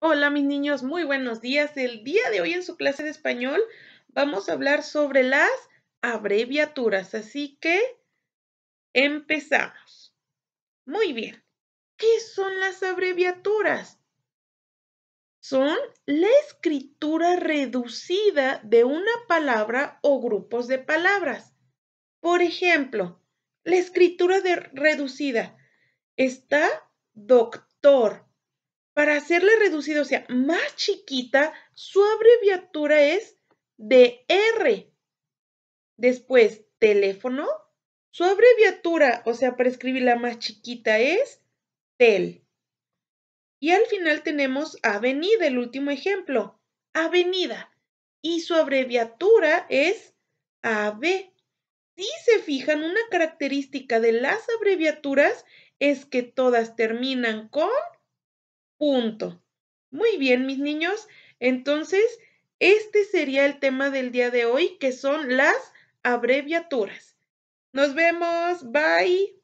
Hola mis niños, muy buenos días. El día de hoy en su clase de español vamos a hablar sobre las abreviaturas, así que empezamos. Muy bien, ¿qué son las abreviaturas? Son la escritura reducida de una palabra o grupos de palabras. Por ejemplo, la escritura reducida está doctor, para hacerle reducido, o sea, más chiquita, su abreviatura es DR. Después, teléfono. Su abreviatura, o sea, para escribirla más chiquita es TEL. Y al final tenemos avenida, el último ejemplo. Avenida. Y su abreviatura es AB. Si se fijan, una característica de las abreviaturas es que todas terminan con Punto. Muy bien, mis niños. Entonces, este sería el tema del día de hoy, que son las abreviaturas. Nos vemos. Bye.